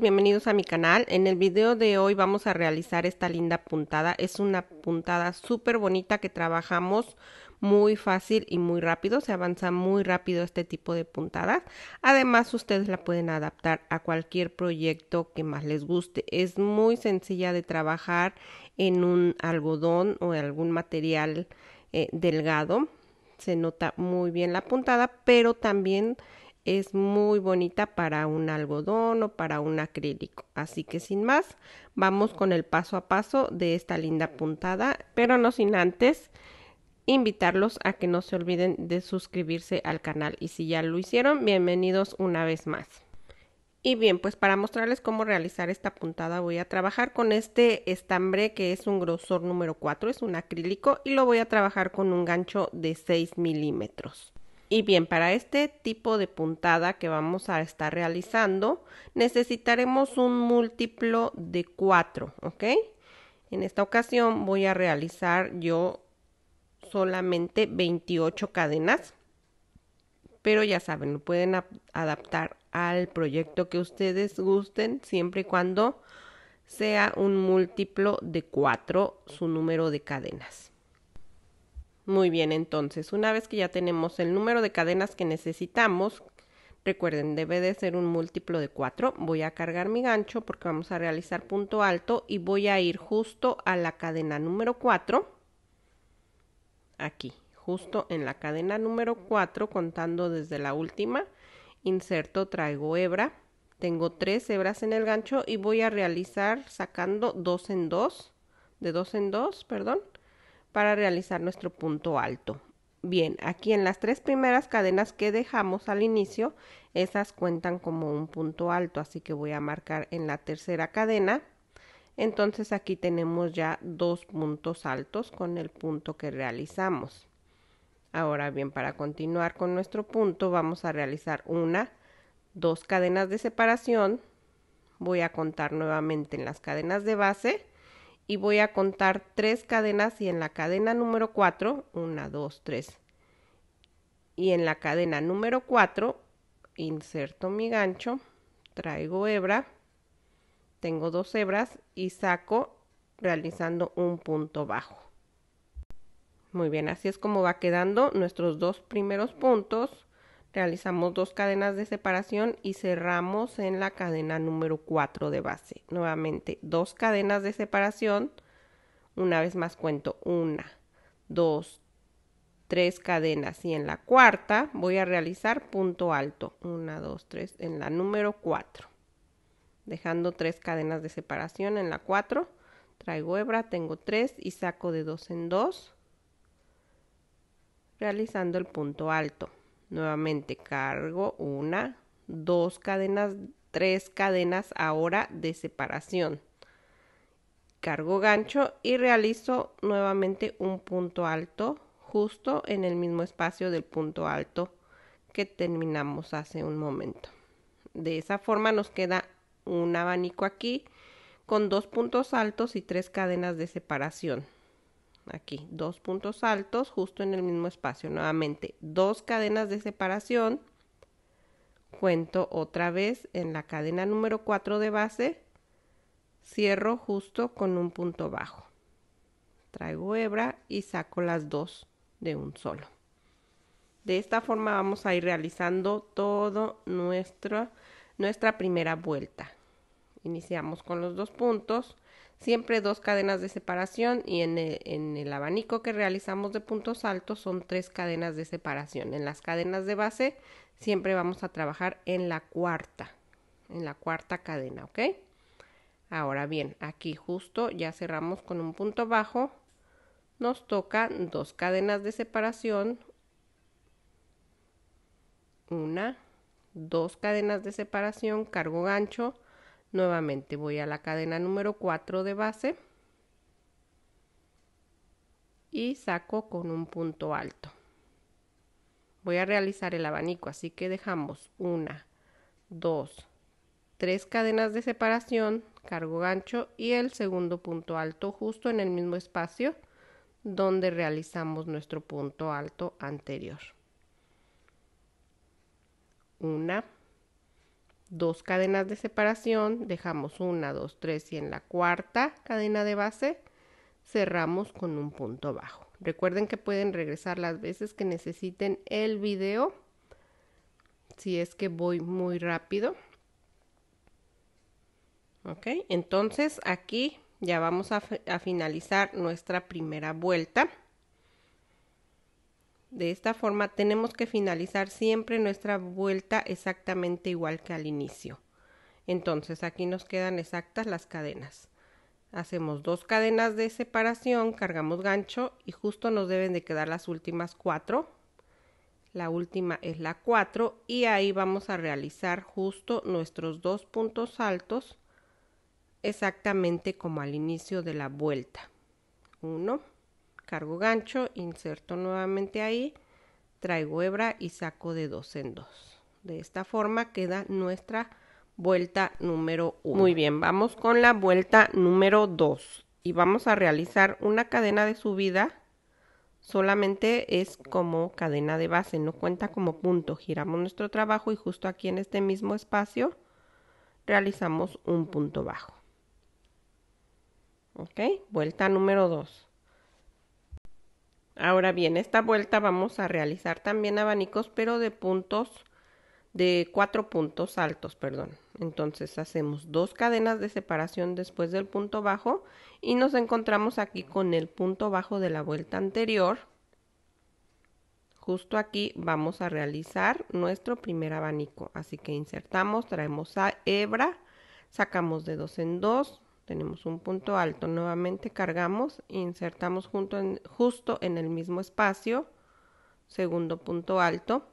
bienvenidos a mi canal. En el video de hoy vamos a realizar esta linda puntada. Es una puntada súper bonita que trabajamos muy fácil y muy rápido. Se avanza muy rápido este tipo de puntadas. Además, ustedes la pueden adaptar a cualquier proyecto que más les guste. Es muy sencilla de trabajar en un algodón o en algún material eh, delgado. Se nota muy bien la puntada, pero también es muy bonita para un algodón o para un acrílico. Así que sin más, vamos con el paso a paso de esta linda puntada, pero no sin antes invitarlos a que no se olviden de suscribirse al canal y si ya lo hicieron, bienvenidos una vez más. Y bien, pues para mostrarles cómo realizar esta puntada voy a trabajar con este estambre que es un grosor número 4, es un acrílico y lo voy a trabajar con un gancho de 6 milímetros. Y bien, para este tipo de puntada que vamos a estar realizando, necesitaremos un múltiplo de 4, ¿ok? En esta ocasión voy a realizar yo solamente 28 cadenas, pero ya saben, lo pueden adaptar al proyecto que ustedes gusten, siempre y cuando sea un múltiplo de 4 su número de cadenas. Muy bien, entonces, una vez que ya tenemos el número de cadenas que necesitamos, recuerden, debe de ser un múltiplo de 4. Voy a cargar mi gancho porque vamos a realizar punto alto y voy a ir justo a la cadena número 4. Aquí, justo en la cadena número 4, contando desde la última, inserto, traigo hebra. Tengo tres hebras en el gancho y voy a realizar sacando dos en dos, de dos en dos, perdón, para realizar nuestro punto alto. Bien, aquí en las tres primeras cadenas que dejamos al inicio, esas cuentan como un punto alto, así que voy a marcar en la tercera cadena. Entonces aquí tenemos ya dos puntos altos con el punto que realizamos. Ahora bien, para continuar con nuestro punto, vamos a realizar una, dos cadenas de separación. Voy a contar nuevamente en las cadenas de base y voy a contar tres cadenas y en la cadena número 4, 1, 2, 3. Y en la cadena número 4 inserto mi gancho, traigo hebra, tengo dos hebras y saco realizando un punto bajo. Muy bien, así es como va quedando nuestros dos primeros puntos realizamos dos cadenas de separación y cerramos en la cadena número 4 de base. Nuevamente, dos cadenas de separación. Una vez más cuento una, dos, tres cadenas y en la cuarta voy a realizar punto alto. Una, dos, tres, en la número 4. Dejando tres cadenas de separación en la 4. Traigo hebra, tengo tres y saco de dos en dos realizando el punto alto. Nuevamente cargo una, dos cadenas, tres cadenas ahora de separación. Cargo gancho y realizo nuevamente un punto alto justo en el mismo espacio del punto alto que terminamos hace un momento. De esa forma nos queda un abanico aquí con dos puntos altos y tres cadenas de separación aquí dos puntos altos justo en el mismo espacio. Nuevamente, dos cadenas de separación. Cuento otra vez en la cadena número 4 de base. Cierro justo con un punto bajo. Traigo hebra y saco las dos de un solo. De esta forma vamos a ir realizando toda nuestra, nuestra primera vuelta. Iniciamos con los dos puntos siempre dos cadenas de separación y en el, abanico que realizamos de puntos altos son tres cadenas de separación. En las cadenas de base siempre vamos a trabajar en la cuarta, en la cuarta cadena, ¿ok? Ahora bien, aquí justo ya cerramos con un punto bajo, nos toca dos cadenas de separación, una, dos cadenas de separación, cargo gancho, Nuevamente voy a la cadena número 4 de base y saco con un punto alto. Voy a realizar el abanico, así que dejamos una, dos, tres cadenas de separación, cargo gancho y el segundo punto alto justo en el mismo espacio donde realizamos nuestro punto alto anterior. Una, dos cadenas de separación, dejamos una, dos, tres y en la cuarta cadena de base cerramos con un punto bajo. Recuerden que pueden regresar las veces que necesiten el video si es que voy muy rápido. Ok, entonces aquí ya vamos a finalizar nuestra primera vuelta. De esta forma tenemos que finalizar siempre nuestra vuelta exactamente igual que al inicio. Entonces aquí nos quedan exactas las cadenas. Hacemos dos cadenas de separación, cargamos gancho y justo nos deben de quedar las últimas cuatro. La última es la cuatro y ahí vamos a realizar justo nuestros dos puntos altos exactamente como al inicio de la vuelta. 1 cargo gancho, inserto nuevamente ahí, traigo hebra y saco de dos en dos. De esta forma queda nuestra vuelta número 1. Muy bien, vamos con la vuelta número 2 y vamos a realizar una cadena de subida. Solamente es como cadena de base, no cuenta como punto. Giramos nuestro trabajo y justo aquí en este mismo espacio realizamos un punto bajo. ¿Ok? Vuelta número 2. Ahora bien, esta vuelta vamos a realizar también abanicos, pero de puntos, de cuatro puntos altos, perdón. Entonces hacemos dos cadenas de separación después del punto bajo y nos encontramos aquí con el punto bajo de la vuelta anterior. Justo aquí vamos a realizar nuestro primer abanico. Así que insertamos, traemos a hebra, sacamos de dos en dos, tenemos un punto alto, nuevamente cargamos e insertamos junto justo en el mismo espacio, segundo punto alto,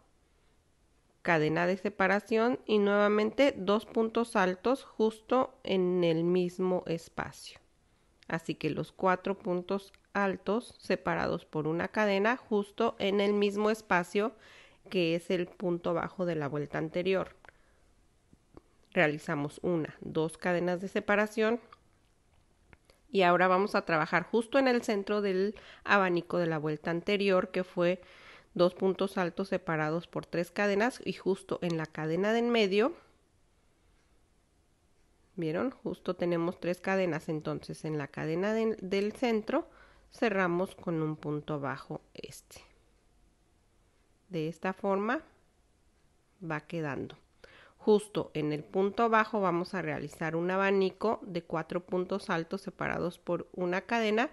cadena de separación y nuevamente dos puntos altos justo en el mismo espacio. Así que los cuatro puntos altos separados por una cadena justo en el mismo espacio que es el punto bajo de la vuelta anterior. Realizamos una, dos cadenas de separación y ahora vamos a trabajar justo en el centro del abanico de la vuelta anterior que fue dos puntos altos separados por tres cadenas y justo en la cadena de en medio vieron justo tenemos tres cadenas entonces en la cadena del centro cerramos con un punto bajo este de esta forma va quedando Justo en el punto bajo vamos a realizar un abanico de cuatro puntos altos separados por una cadena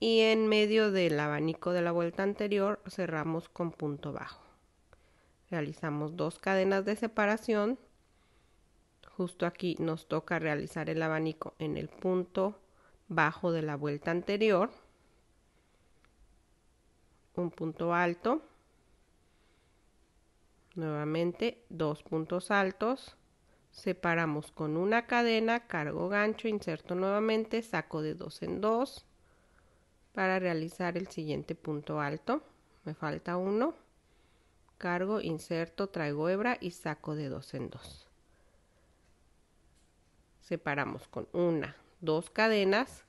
y en medio del abanico de la vuelta anterior cerramos con punto bajo. Realizamos dos cadenas de separación. Justo aquí nos toca realizar el abanico en el punto bajo de la vuelta anterior. Un punto alto Nuevamente dos puntos altos, separamos con una cadena, cargo gancho, inserto nuevamente, saco de dos en dos para realizar el siguiente punto alto. Me falta uno, cargo, inserto, traigo hebra y saco de dos en dos. Separamos con una, dos cadenas,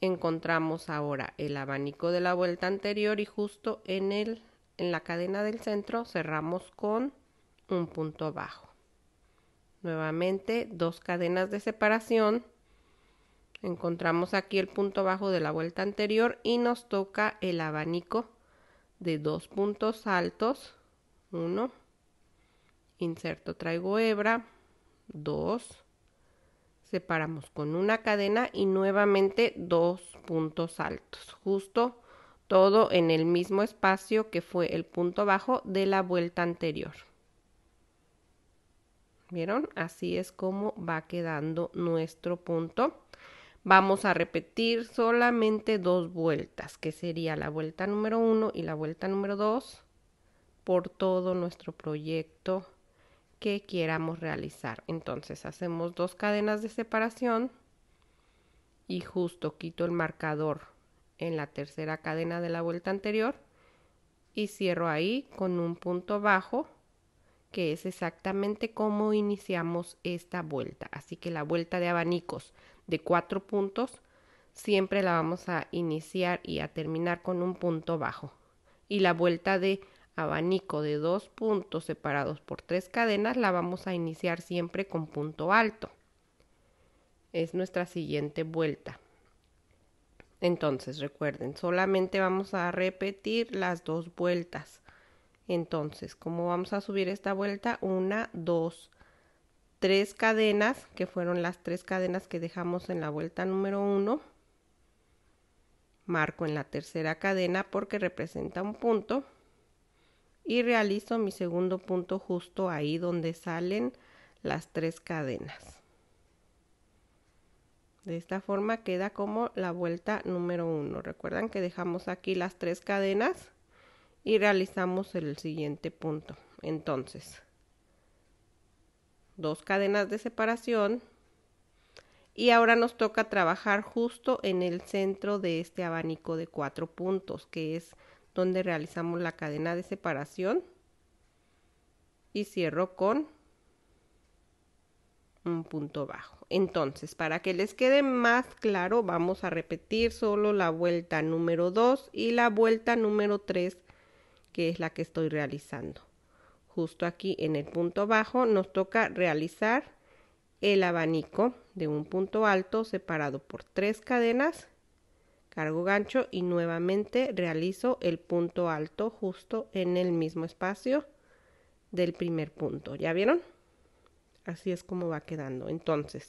encontramos ahora el abanico de la vuelta anterior y justo en el en la cadena del centro cerramos con un punto bajo. Nuevamente, dos cadenas de separación. Encontramos aquí el punto bajo de la vuelta anterior y nos toca el abanico de dos puntos altos. Uno, inserto, traigo hebra. Dos, separamos con una cadena y nuevamente dos puntos altos, justo todo en el mismo espacio que fue el punto bajo de la vuelta anterior. ¿Vieron? Así es como va quedando nuestro punto. Vamos a repetir solamente dos vueltas, que sería la vuelta número 1 y la vuelta número 2, por todo nuestro proyecto que quieramos realizar. Entonces hacemos dos cadenas de separación y justo quito el marcador en la tercera cadena de la vuelta anterior y cierro ahí con un punto bajo que es exactamente como iniciamos esta vuelta. Así que la vuelta de abanicos de cuatro puntos siempre la vamos a iniciar y a terminar con un punto bajo. Y la vuelta de abanico de dos puntos separados por tres cadenas la vamos a iniciar siempre con punto alto. Es nuestra siguiente vuelta. Entonces, recuerden, solamente vamos a repetir las dos vueltas. Entonces, ¿cómo vamos a subir esta vuelta? Una, dos, tres cadenas, que fueron las tres cadenas que dejamos en la vuelta número uno. Marco en la tercera cadena porque representa un punto. Y realizo mi segundo punto justo ahí donde salen las tres cadenas. De esta forma queda como la vuelta número 1. Recuerdan que dejamos aquí las tres cadenas y realizamos el siguiente punto. Entonces, dos cadenas de separación y ahora nos toca trabajar justo en el centro de este abanico de cuatro puntos, que es donde realizamos la cadena de separación y cierro con un punto bajo. Entonces, para que les quede más claro, vamos a repetir solo la vuelta número 2 y la vuelta número 3, que es la que estoy realizando. Justo aquí en el punto bajo nos toca realizar el abanico de un punto alto separado por tres cadenas, cargo gancho y nuevamente realizo el punto alto justo en el mismo espacio del primer punto. ¿Ya vieron? Así es como va quedando. Entonces,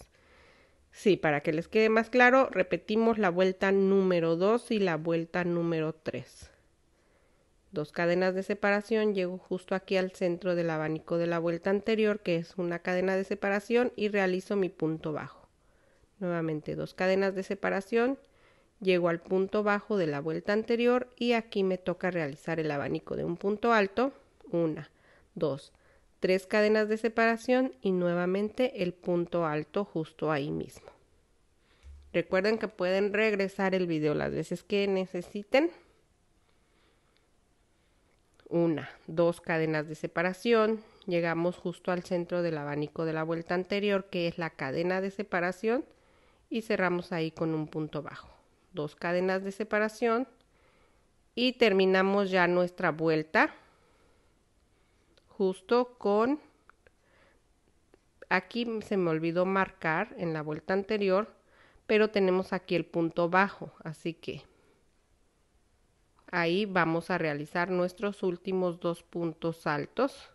sí, para que les quede más claro, repetimos la vuelta número 2 y la vuelta número 3. Dos cadenas de separación, llego justo aquí al centro del abanico de la vuelta anterior, que es una cadena de separación, y realizo mi punto bajo. Nuevamente dos cadenas de separación, llego al punto bajo de la vuelta anterior y aquí me toca realizar el abanico de un punto alto, una, dos, tres cadenas de separación y nuevamente el punto alto justo ahí mismo. Recuerden que pueden regresar el video las veces que necesiten. Una, dos cadenas de separación. Llegamos justo al centro del abanico de la vuelta anterior, que es la cadena de separación, y cerramos ahí con un punto bajo. Dos cadenas de separación y terminamos ya nuestra vuelta justo con, aquí se me olvidó marcar en la vuelta anterior, pero tenemos aquí el punto bajo, así que ahí vamos a realizar nuestros últimos dos puntos altos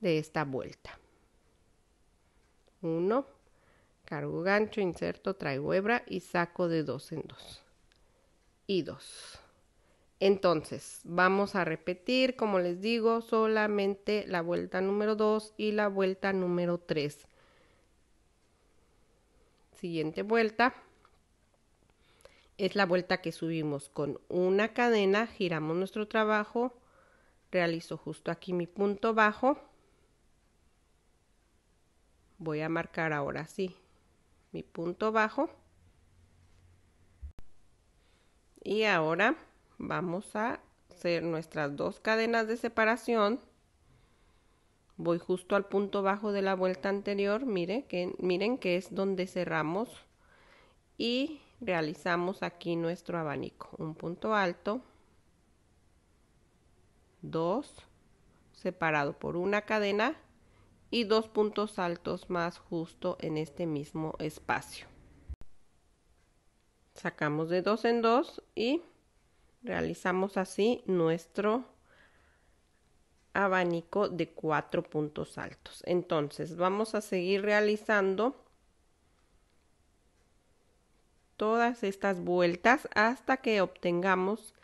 de esta vuelta. Uno, cargo gancho, inserto, traigo hebra y saco de dos en dos. Y dos. Entonces, vamos a repetir, como les digo, solamente la vuelta número 2 y la vuelta número 3. Siguiente vuelta es la vuelta que subimos con una cadena, giramos nuestro trabajo, realizo justo aquí mi punto bajo. Voy a marcar ahora sí mi punto bajo. Y ahora Vamos a hacer nuestras dos cadenas de separación. Voy justo al punto bajo de la vuelta anterior. Mire que, miren que es donde cerramos y realizamos aquí nuestro abanico. Un punto alto. Dos separado por una cadena y dos puntos altos más justo en este mismo espacio. Sacamos de dos en dos y Realizamos así nuestro abanico de cuatro puntos altos. Entonces vamos a seguir realizando todas estas vueltas hasta que obtengamos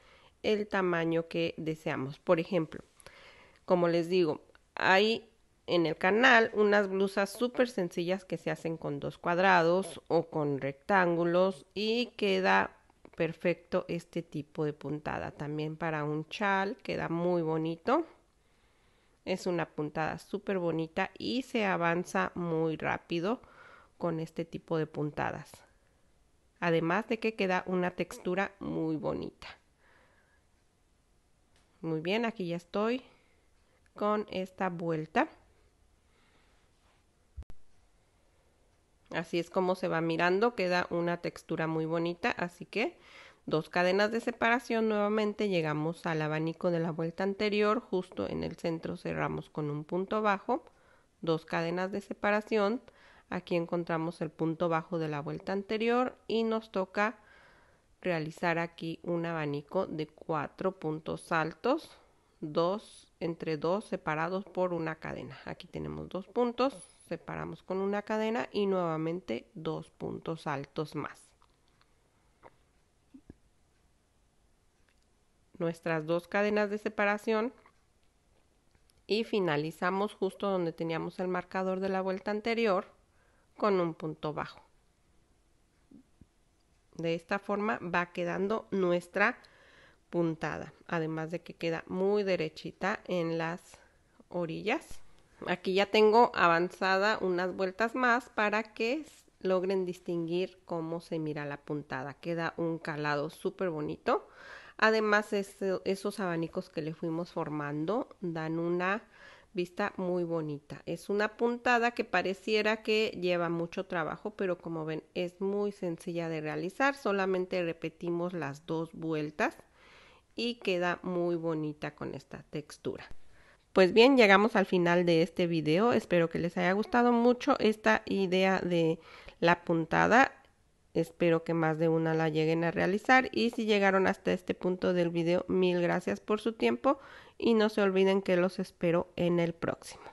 el tamaño que deseamos. Por ejemplo, como les digo, hay en el canal unas blusas súper sencillas que se hacen con dos cuadrados o con rectángulos y queda perfecto este tipo de puntada. También para un chal queda muy bonito. Es una puntada súper bonita y se avanza muy rápido con este tipo de puntadas. Además de que queda una textura muy bonita. Muy bien, aquí ya estoy con esta vuelta. Así es como se va mirando, queda una textura muy bonita, así que dos cadenas de separación, nuevamente llegamos al abanico de la vuelta anterior, justo en el centro cerramos con un punto bajo, dos cadenas de separación, aquí encontramos el punto bajo de la vuelta anterior y nos toca realizar aquí un abanico de cuatro puntos altos, dos entre dos separados por una cadena. Aquí tenemos dos puntos, separamos con una cadena y nuevamente dos puntos altos más. nuestras dos cadenas de separación y finalizamos justo donde teníamos el marcador de la vuelta anterior con un punto bajo. De esta forma va quedando nuestra puntada, además de que queda muy derechita en las orillas. Aquí ya tengo avanzada unas vueltas más para que logren distinguir cómo se mira la puntada. Queda un calado súper bonito. Además, esos abanicos que le fuimos formando dan una vista muy bonita. Es una puntada que pareciera que lleva mucho trabajo, pero como ven es muy sencilla de realizar. Solamente repetimos las dos vueltas y queda muy bonita con esta textura. Pues bien, llegamos al final de este video. Espero que les haya gustado mucho esta idea de la puntada. Espero que más de una la lleguen a realizar y si llegaron hasta este punto del video, mil gracias por su tiempo y no se olviden que los espero en el próximo.